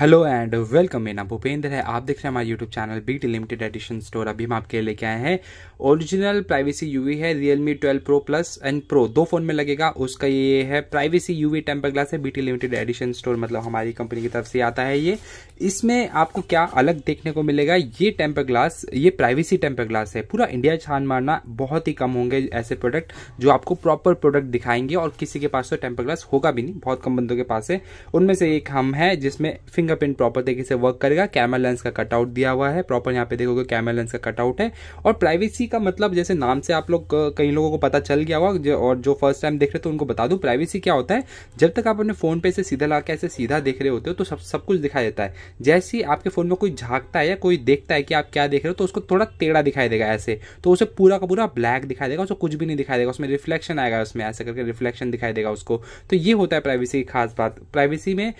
hello and welcome मेरा नाम भूपेंद्र है आप देख रहे हैं हमारे YouTube channel beat limited edition store अभी हम आपके लिए लेके आए हैं ओरिजिनल प्राइवेसी यूवी है Realme 12 pro plus and pro दो फोन में लगेगा उसका ये है प्राइवेसी यूवी टेम्पर ग्लास है बीटी लिमिटेड एडिशन स्टोर मतलब हमारी कंपनी की तरफ से आता है ये इसमें आपको क्या अलग देखने को मिलेगा ये टेम्पर ग्लास ये प्राइवेसी टेम्पर ग्लास है पूरा इंडिया छान मारना बहुत ही कम होंगे ऐसे प्रोडक्ट जो आपको प्रॉपर प्रोडक्ट दिखाएंगे और किसी के पास तो टेम्पर ग्लास होगा भी नहीं बहुत कम बंदों के पास है उनमें से एक हम है जिसमें फिंगरप्रिंट प्रॉपर तरीके से वर्क करेगा कैमरा लेंस का कटआउट दिया हुआ है प्रॉपर यहाँ पे देखोगे कैमरा लेंस का कटआउट है और प्राइवेसी का मतलब जैसे नाम से आप लोग कई लोगों को पता चल गया होगा और जो फर्स्ट टाइम देख रहे तो उनको बता दूं प्राइवेसी क्या होता है जब तक आप अपने फोन पे से सीधा ला ऐसे सीधा देख रहे होते हो तो सब सब कुछ दिखाई देता है जैसे ही आपके फोन में कोई झांकता है या कोई देखता है कि आप क्या देख रहे हो तो उसको थोड़ा टेढ़ा दिखाई देगा ऐसे तो उसे पूरा का पूरा ब्लैक दिखाई देगा उसको कुछ भी नहीं दिखाई देगा उसमें रिफ्लेक्शन आएगा उसमें ऐसे करके रिफ्लेक्शन दिखाई देगा उसको तो ये होता है प्राइवेसी की खास बात प्राइवेसी में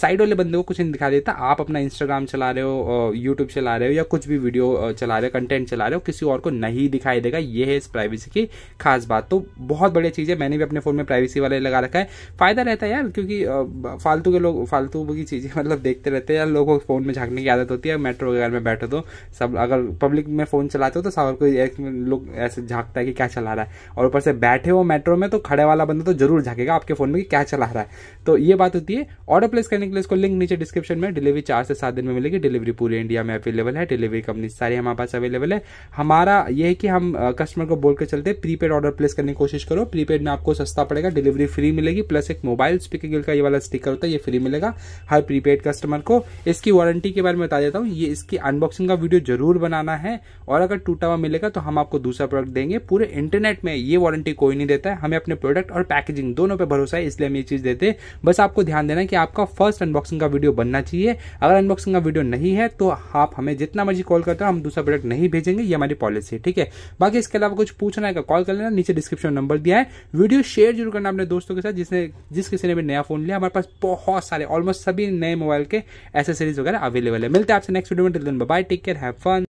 साइड वाले बंदे को कुछ में दिखा देता आप अपना इंस्टाग्राम चला रहे हो यूट्यूब चला रहे हो या कुछ भी वीडियो चला रहे हो कंटेंट चला रहे हो किसी और को नहीं दिखाई देगा ये है इस प्राइवेसी की खास बात तो बहुत बड़ी चीज़ है मैंने भी अपने फ़ोन में प्राइवेसी वाले लगा रखा है फ़ायदा रहता है यार क्योंकि फालतू के लोग फालतू की चीज़ें मतलब देखते रहते हैं यार लोगों को फ़ोन में झांकने की आदत होती है मेट्रो वगैरह में बैठो तो सब अगर पब्लिक में फ़ोन चलाते हो तो सब कोई लोग ऐसे झांकता है कि क्या चला रहा है और ऊपर से बैठे हो मेट्रो में तो खड़े वाला बंदा तो जरूर झांकेगा आपके फ़ोन में कि क्या चला रहा है तो ये बात होती है ऑर्डर प्लेस करने के लिए इसको लिंक नीचे डिस्क्रिप डिस्क्रिप्शन में डिलीवरी चार से सात दिन में मिलेगी डिलीवरी पूरे इंडिया में अवेलेबल है डिलीवरी कंपनी सारी हमारे पास अवेलेबल है हमारा ये है कि हम कस्टमर को बोल के चलते प्रीपेड ऑर्डर प्लेस करने की कोशिश करो प्रीपेड में आपको सस्ता पड़ेगा डिलीवरी फ्री मिलेगी प्लस एक मोबाइल स्पीकर का ये वाला स्टिकर होता है ये फ्री मिलेगा हर प्रीपेड कस्टमर को इसकी वारंटी के बारे में बता देता हूँ ये इसकी अनबॉक्सिंग का वीडियो जरूर बनाना है और अगर टूटा हुआ मिलेगा तो हम आपको दूसरा प्रोडक्ट देंगे पूरे इंटरनेट में ये वारंटी कोई नहीं देता है हमें अपने प्रोडक्ट और पैकेजिंग दोनों पर भरोसा है इसलिए हम ये चीज़ देते हैं बस आपको ध्यान देना कि आपका फर्स्ट अनबॉक्सिंग का वीडियो बन बनना चाहिए अगर अनबॉक्सिंग का वीडियो नहीं है तो आप हमें जितना मर्जी कॉल करते हो हम दूसरा प्रोडक्ट नहीं भेजेंगे ये हमारी पॉलिसी है ठीक है बाकी इसके अलावा कुछ पूछना है कॉल कर लेना नीचे डिस्क्रिप्शन नंबर दिया है वीडियो शेयर जरूर करना अपने दोस्तों के साथ जिसने जिस किसी ने भी नया फोन लिया हमारे पास बहुत सारे ऑलमोस्ट सभी नए मोबाइल के एसेसरीज वगैरह अवेलेबल है मिलते हैं आपसे नेक्स्ट वीडियो में bye take care have fun